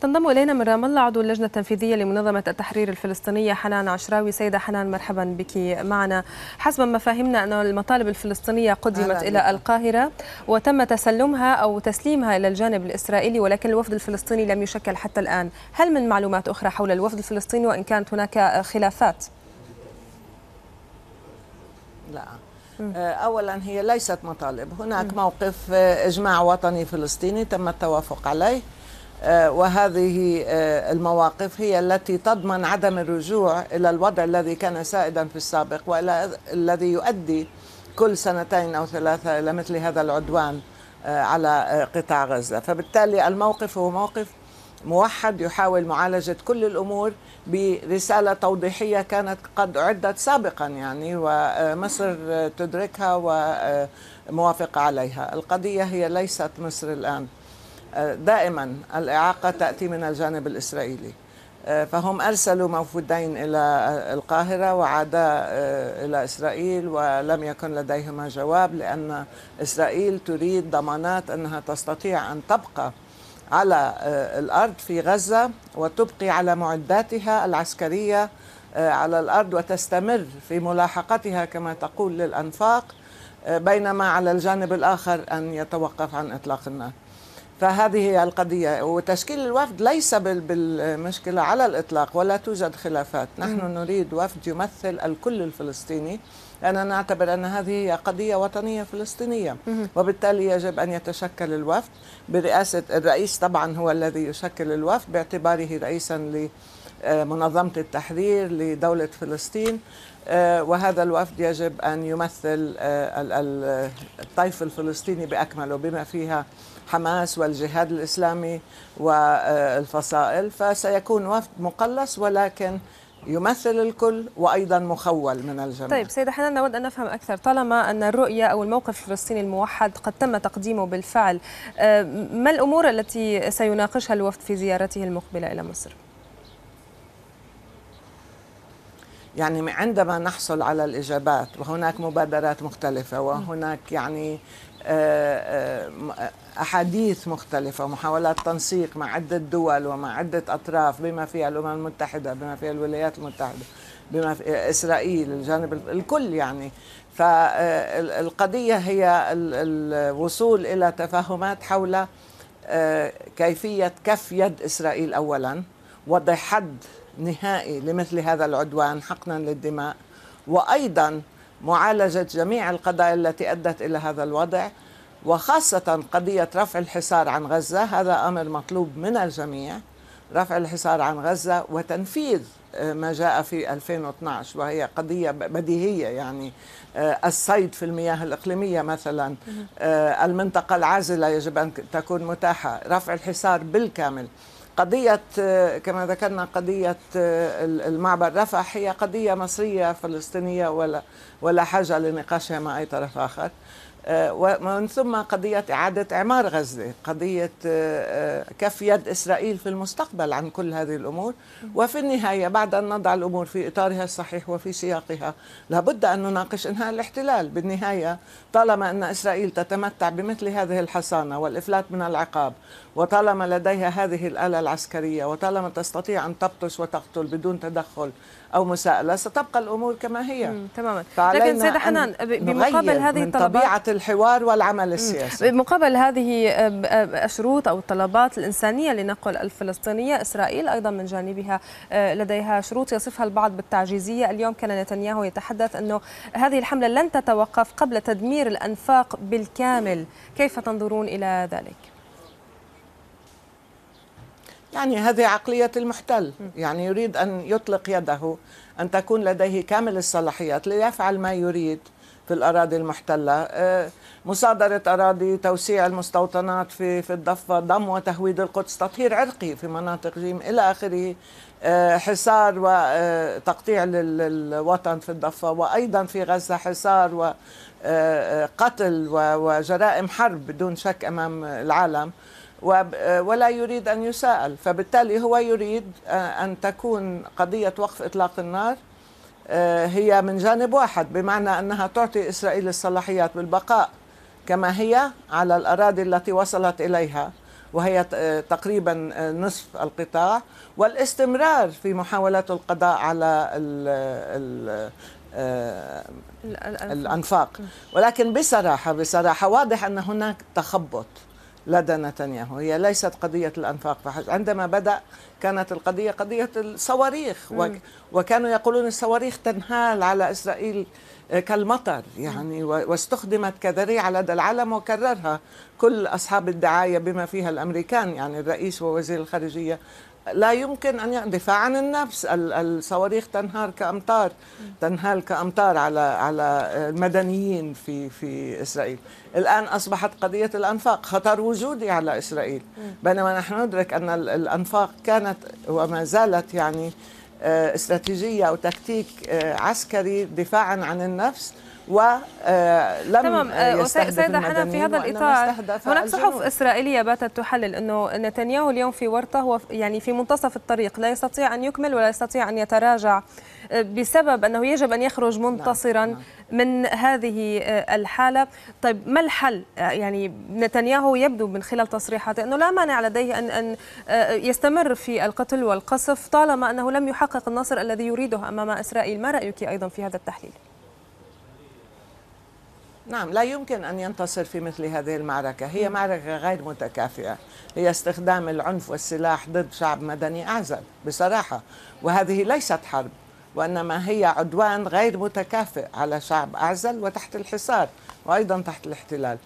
تنضم إلينا من رام الله عضو اللجنة التنفيذية لمنظمة التحرير الفلسطينية حنان عشراوي سيدة حنان مرحبا بك معنا حسب ما فهمنا أن المطالب الفلسطينية قدمت إلى القاهرة وتم تسلمها أو تسليمها إلى الجانب الإسرائيلي ولكن الوفد الفلسطيني لم يشكل حتى الآن هل من معلومات أخرى حول الوفد الفلسطيني وإن كانت هناك خلافات؟ لا آه، اولا هي ليست مطالب هناك موقف آه، اجماع وطني فلسطيني تم التوافق عليه آه، وهذه آه، المواقف هي التي تضمن عدم الرجوع الى الوضع الذي كان سائدا في السابق والى الذي يؤدي كل سنتين او ثلاثه الى مثل هذا العدوان آه، على قطاع غزه، فبالتالي الموقف هو موقف موحد يحاول معالجه كل الامور برساله توضيحيه كانت قد اعدت سابقا يعني ومصر تدركها وموافقه عليها، القضيه هي ليست مصر الان. دائما الإعاقة تأتي من الجانب الإسرائيلي آه، فهم أرسلوا موفودين إلى القاهرة وعادا آه، إلى إسرائيل ولم يكن لديهما جواب لأن إسرائيل تريد ضمانات أنها تستطيع أن تبقى على آه، الأرض في غزة وتبقي على معداتها العسكرية على الأرض وتستمر في ملاحقتها كما تقول للأنفاق بينما على الجانب الآخر أن يتوقف عن إطلاق النار فهذه هي القضية وتشكيل الوفد ليس بالمشكلة على الإطلاق ولا توجد خلافات نحن نريد وفد يمثل الكل الفلسطيني لأننا نعتبر أن هذه هي قضية وطنية فلسطينية وبالتالي يجب أن يتشكل الوفد برئاسة الرئيس طبعا هو الذي يشكل الوفد باعتباره رئيسا لمنظمة التحرير لدولة فلسطين آه، وهذا الوفد يجب أن يمثل آه، الطيف الفلسطيني بأكمله بما فيها حماس والجهاد الإسلامي والفصائل فسيكون وفد مقلص ولكن يمثل الكل وايضا مخول من الجميع. طيب سيده حنان نود ان نفهم اكثر طالما ان الرؤيه او الموقف الفلسطيني الموحد قد تم تقديمه بالفعل آه، ما الامور التي سيناقشها الوفد في زيارته المقبله الى مصر؟ يعني عندما نحصل على الإجابات وهناك مبادرات مختلفة وهناك يعني آه، آه، أحاديث مختلفة ومحاولات تنسيق مع عدة دول ومع عدة أطراف بما فيها الأمم المتحدة بما فيها الولايات المتحدة بما في آه، إسرائيل الجانب الكل يعني فالقضية هي الوصول إلى تفاهمات حول كيفية كف يد إسرائيل أولا وضع حد نهائي لمثل هذا العدوان حقنا للدماء وايضا معالجه جميع القضايا التي ادت الى هذا الوضع وخاصه قضيه رفع الحصار عن غزه هذا امر مطلوب من الجميع رفع الحصار عن غزه وتنفيذ آه، ما جاء في 2012 وهي قضية بديهية يعني آه، الصيد في المياه الإقليمية مثلا آه، المنطقة العازلة يجب أن تكون متاحة رفع الحصار بالكامل قضية آه، كما ذكرنا قضية آه، المعبر رفح هي قضية مصرية فلسطينية ولا ولا حاجة لنقاشها مع أي طرف آخر آه، ومن ثم قضية إعادة إعمار غزة قضية آه، آه، كف يد إسرائيل في المستقبل عن كل هذه الأمور وفي النهاية بعد أن نضع الأمور في إطارها الصحيح وفي سياقها لابد أن نناقش إنهاء الاحتلال بالنهاية طالما أن إسرائيل تتمتع بمثل هذه الحصانة والإفلات من العقاب وطالما لديها هذه الآلة العسكرية وطالما تستطيع أن تبطش وتقتل بدون تدخل أو مساءلة ستبقى الأمور كما هي تماما لكن سيدة حنان بمقابل هذه الطلبات الحوار والعمل السياسي مقابل هذه آه، آه، الشروط أو الطلبات الإنسانية لنقل الفلسطينية إسرائيل أيضا من جانبها آه، لديها شروط يصفها البعض بالتعجيزية اليوم كان نتنياهو يتحدث أنه هذه الحملة لن تتوقف قبل تدمير الأنفاق بالكامل كيف تنظرون إلى ذلك؟ يعني هذه عقلية المحتل يعني يريد أن يطلق يده أن تكون لديه كامل الصلاحيات ليفعل ما يريد في الاراضي المحتله آه، مصادره اراضي توسيع المستوطنات في في الضفه ضم وتهويد القدس تطهير عرقي في مناطق جيم الى اخره آه، حصار وتقطيع آه، للوطن في الضفه وايضا في غزه حصار وقتل وجرائم حرب بدون شك امام العالم ولا يريد ان يساءل فبالتالي هو يريد ان تكون قضيه وقف اطلاق النار آه، هي من جانب واحد بمعنى أنها تعطي إسرائيل الصلاحيات بالبقاء كما هي على الأراضي التي وصلت إليها وهي آه، تقريبا آه، نصف القطاع والاستمرار في محاولات القضاء على ال ال الأنفاق ولكن بصراحة بصراحة واضح أن هناك تخبط لدى نتنياهو هي ليست قضية الأنفاق فحسب عندما بدأ كانت القضية قضية الصواريخ مم. وكانوا يقولون الصواريخ تنهال على إسرائيل آه، كالمطر يعني واستخدمت كذريعة لدى العالم وكررها كل أصحاب الدعاية بما فيها الأمريكان يعني الرئيس ووزير الخارجية لا يمكن أن دفاع عن النفس الصواريخ تنهار كأمطار تنهال كأمطار على على المدنيين في في إسرائيل الآن أصبحت قضية الأنفاق خطر وجودي على إسرائيل بينما نحن ندرك أن الأنفاق كانت وما زالت يعني آه، استراتيجية أو تكتيك آه، عسكري دفاعا عن النفس ولم آه، تمام سيدة حنان في هذا الإطار هناك صحف إسرائيلية باتت تحلل أنه نتنياهو اليوم في ورطة هو يعني في منتصف الطريق لا يستطيع أن يكمل ولا يستطيع أن يتراجع آه، بسبب أنه يجب أن يخرج نعم، منتصرا نعم. من هذه آه، الحالة طيب ما الحل يعني نتنياهو يبدو من خلال تصريحاته أنه لا مانع لديه أن, أن يستمر في القتل والقصف طالما أنه لم يحقق النصر الذي يريده أمام إسرائيل ما رأيك أيضا في هذا التحليل؟ نعم لا يمكن أن ينتصر في مثل هذه المعركة هي معركة غير متكافئة هي استخدام العنف والسلاح ضد شعب مدني أعزب بصراحة وهذه ليست حرب وإنما هي عدوان غير متكافئ على شعب أعزل وتحت الحصار وأيضا تحت الاحتلال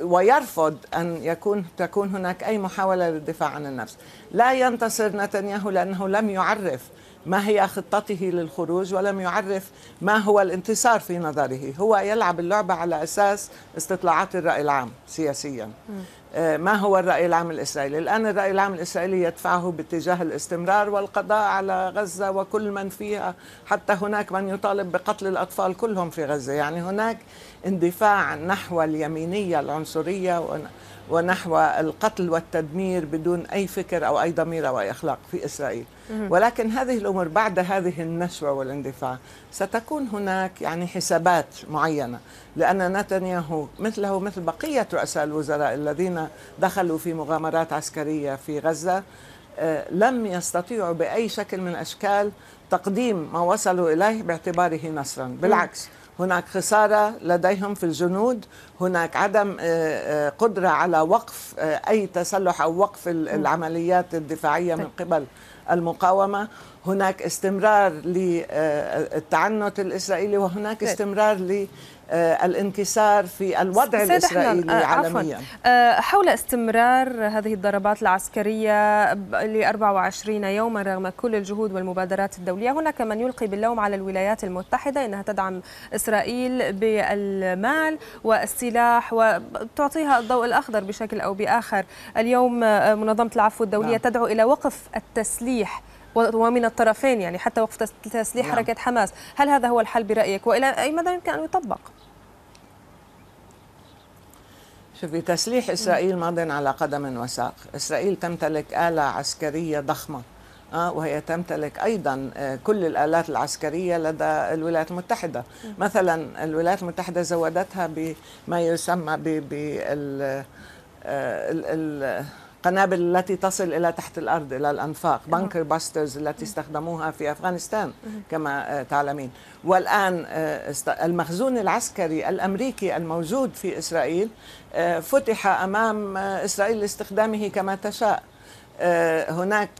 ويرفض أن يكون تكون هناك أي محاولة للدفاع عن النفس لا ينتصر نتنياهو لأنه لم يعرف ما هي خطته للخروج ولم يعرف ما هو الانتصار في نظره هو يلعب اللعبة على أساس استطلاعات الرأي العام سياسيا آه، ما هو الرأي العام الإسرائيلي الآن الرأي العام الإسرائيلي يدفعه باتجاه الاستمرار والقضاء على غزة وكل من فيها حتى هناك من يطالب بقتل الأطفال كلهم في غزة يعني هناك اندفاعا نحو اليمينية العنصرية ونحو القتل والتدمير بدون أي فكر أو أي ضمير أو أي أخلاق في إسرائيل ولكن هذه الأمور بعد هذه النشوة والاندفاع ستكون هناك يعني حسابات معينة لأن نتنياهو مثله مثل بقية رؤساء الوزراء الذين دخلوا في مغامرات عسكرية في غزة آه، لم يستطيعوا بأي شكل من الأشكال تقديم ما وصلوا إليه باعتباره نصرا بالعكس هناك خسارة لديهم في الجنود هناك عدم آه، آه، قدرة على وقف آه، أي تسلح أو وقف العمليات الدفاعية من طيب. قبل المقاومة هناك استمرار للتعنت الإسرائيلي وهناك طيب. استمرار آه، الانكسار في الوضع الإسرائيلي آه، عالميا آه، حول استمرار هذه الضربات العسكرية ل 24 يوما رغم كل الجهود والمبادرات الدولية هناك من يلقي باللوم على الولايات المتحدة إنها تدعم إسرائيل بالمال والسلاح وتعطيها الضوء الأخضر بشكل أو بآخر اليوم منظمة العفو الدولية نعم. تدعو إلى وقف التسليح ومن الطرفين يعني حتى وقف تسليح نعم. حركة حماس هل هذا هو الحل برأيك وإلى أي مدى يمكن أن يطبق؟ شوفي تسليح اسرائيل ماض على قدم وساق، اسرائيل تمتلك آلة عسكرية ضخمة آه وهي تمتلك أيضا آه، كل الآلات العسكرية لدى الولايات المتحدة مثلا الولايات المتحدة زودتها بما يسمى ب آه، قنابل التي تصل إلى تحت الأرض إلى الأنفاق بانكر باسترز التي استخدموها في أفغانستان كما آه، تعلمين والآن آه، المخزون العسكري الأمريكي الموجود في إسرائيل آه، فتح أمام إسرائيل لاستخدامه كما تشاء هناك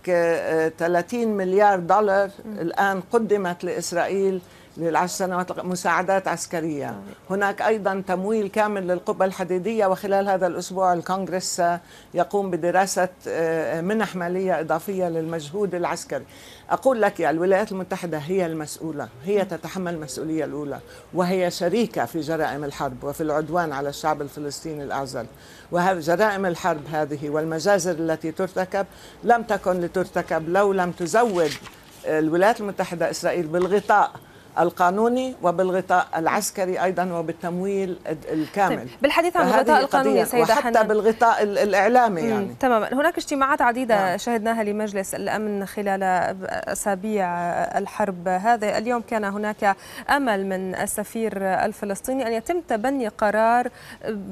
30 مليار دولار الآن قدمت لإسرائيل للعشر سنوات مساعدات عسكرية هناك أيضا تمويل كامل للقبة الحديدية وخلال هذا الأسبوع الكونغرس يقوم بدراسة آه، منح مالية إضافية للمجهود العسكري أقول لك يا الولايات المتحدة هي المسؤولة هي تتحمل المسؤولية الأولى وهي شريكة في جرائم الحرب وفي العدوان على الشعب الفلسطيني الأعزل وهذه جرائم الحرب هذه والمجازر التي ترتكب لم تكن لترتكب لو لم تزود آه، الولايات المتحدة إسرائيل بالغطاء القانوني وبالغطاء العسكري ايضا وبالتمويل الكامل طيب. بالحديث عن الغطاء القانوني سيده حنان وحتى بالغطاء الاعلامي يعني تماما هناك اجتماعات عديده نعم. شهدناها لمجلس الامن خلال اسابيع الحرب هذا اليوم كان هناك امل من السفير الفلسطيني ان يتم تبني قرار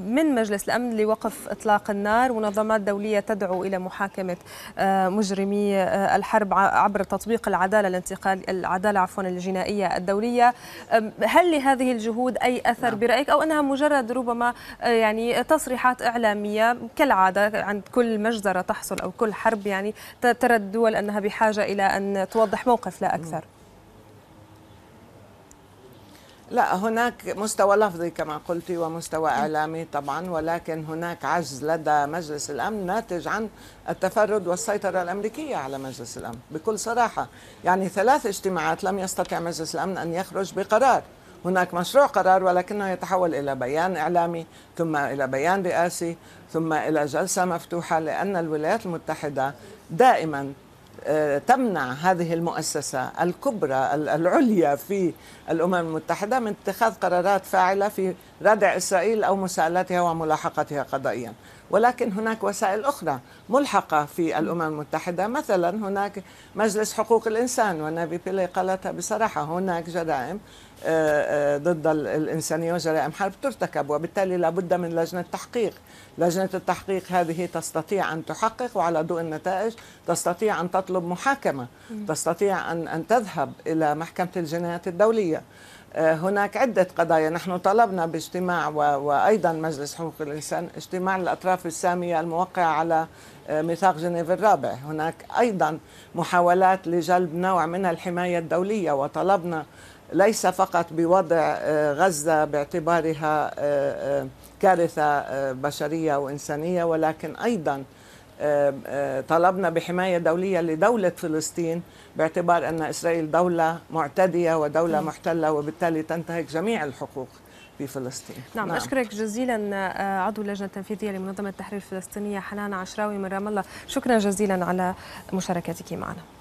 من مجلس الامن لوقف اطلاق النار منظمات دوليه تدعو الى محاكمه آه، مجرمي آه، الحرب عبر تطبيق العداله الانتقال العداله عفوا الجنائيه الدولية الدولية هل لهذه الجهود أي أثر نعم. برأيك أو أنها مجرد ربما أه، يعني تصريحات إعلامية كالعادة عند كل مجزرة تحصل أو كل حرب يعني ترى الدول أنها بحاجة إلى أن توضح موقف لا أكثر لا هناك مستوى لفظي كما قلت ومستوى اعلامي طبعا ولكن هناك عجز لدى مجلس الامن ناتج عن التفرد والسيطره الامريكيه على مجلس الامن بكل صراحه يعني ثلاث اجتماعات لم يستطع مجلس الامن ان يخرج بقرار هناك مشروع قرار ولكنه يتحول الى بيان اعلامي ثم الى بيان رئاسي ثم الى جلسه مفتوحه لان الولايات المتحده دائما آه، تمنع هذه المؤسسة الكبرى العليا في الأمم المتحدة من اتخاذ قرارات فاعلة في ردع إسرائيل أو مساءلتها وملاحقتها قضائيا ولكن هناك وسائل أخرى ملحقة في الأمم المتحدة مثلا هناك مجلس حقوق الإنسان والنبي بيلي قالتها بصراحة هناك جرائم آه، آه، ضد الإنسانية وجرائم حرب ترتكب وبالتالي لابد من لجنة تحقيق لجنة التحقيق هذه تستطيع أن تحقق وعلى ضوء النتائج تستطيع أن تطلب محاكمة تستطيع أن, أن تذهب إلى محكمة الجنايات الدولية آه، هناك عدة قضايا نحن طلبنا باجتماع وأيضا مجلس حقوق الإنسان اجتماع الأطراف السامية الموقعة على ميثاق جنيف الرابع هناك أيضا محاولات لجلب نوع من الحماية الدولية وطلبنا ليس فقط بوضع آه، غزة باعتبارها آه، آه، كارثة بشرية وإنسانية ولكن أيضا طلبنا بحماية دولية لدولة فلسطين باعتبار أن إسرائيل دولة معتدية ودولة محتلة وبالتالي تنتهك جميع الحقوق في فلسطين نعم, نعم. أشكرك جزيلا عضو اللجنة التنفيذية لمنظمة التحرير الفلسطينية حنان عشراوي من رام الله شكرا جزيلا على مشاركتك معنا